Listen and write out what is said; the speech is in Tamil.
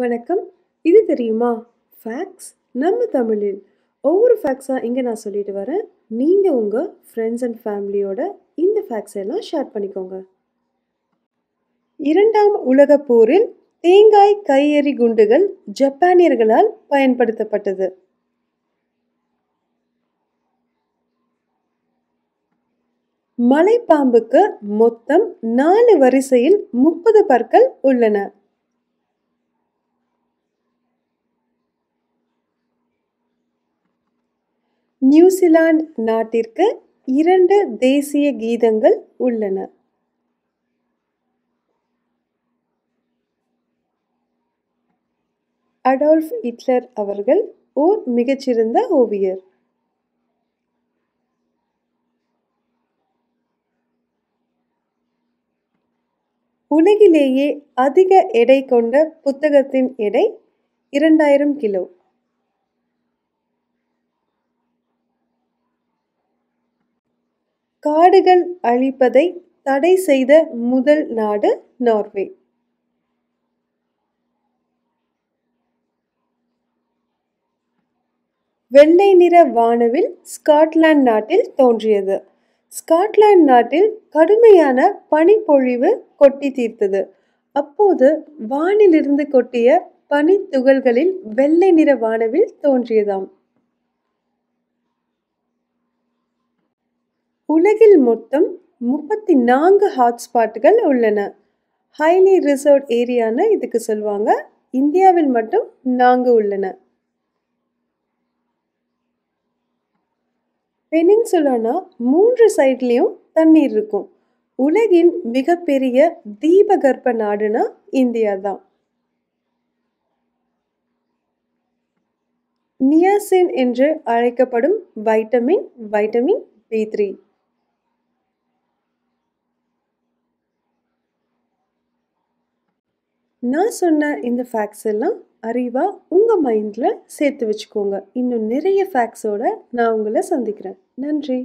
வணக்கம் இது தெரியுமா ஃபேக்ஸ் நம்ம தமிழில் ஒவ்வொரு ஃபேக்ஸாக இங்கே நான் சொல்லிட்டு வரேன் நீங்கள் உங்கள் ஃப்ரெண்ட்ஸ் அண்ட் ஃபேமிலியோட இந்த ஃபேக்ஸ் எல்லாம் ஷேர் பண்ணிக்கோங்க இரண்டாம் உலகப் போரில் தேங்காய் கையெறி குண்டுகள் ஜப்பானியர்களால் பயன்படுத்தப்பட்டது மலைப்பாம்புக்கு மொத்தம் நாலு வரிசையில் முப்பது பற்கள் உள்ளன நியூசிலாந்து நாட்டிற்கு இரண்டு தேசிய கீதங்கள் உள்ளன அடால்ஃப் ஹிட்லர் அவர்கள் ஓர் மிகச்சிறந்த ஓவியர் உலகிலேயே அதிக எடை கொண்ட புத்தகத்தின் எடை இரண்டாயிரம் கிலோ காடுகள் அழிப்பதை தடை செய்த முதல் நாடு நார்வே வெள்ளை நிற வானவில் ஸ்காட்லாந்து நாட்டில் தோன்றியது ஸ்காட்லாந்து நாட்டில் கடுமையான பனிப்பொழிவு கொட்டி தீர்த்தது அப்போது வானிலிருந்து கொட்டிய பனி துகள்களில் வெள்ளை நிற வானவில் தோன்றியதாம் உலகில் மொத்தம் முப்பத்தி நான்கு ஹாட்ஸ்பாட்டுகள் உள்ளன ஹைலி ரிசர்வ் ஏரியான்னு இதுக்கு சொல்லுவாங்க இந்தியாவில் மட்டும் நான்கு உள்ளன பெனின்சுலானா மூன்று சைட்லேயும் தண்ணீர் இருக்கும் உலகின் மிகப்பெரிய தீபகற்ப நாடுனா இந்தியா தான் நியாசின் என்று அழைக்கப்படும் வைட்டமின் வைட்டமின் பி த்ரீ நான் சொன்ன இந்த ஃபேக்ட்ஸ் எல்லாம் அறிவாக உங்கள் மைண்டில் சேர்த்து வச்சுக்கோங்க இன்னும் நிறைய ஃபேக்ட்ஸோடு நான் உங்களை சந்திக்கிறேன் நன்றி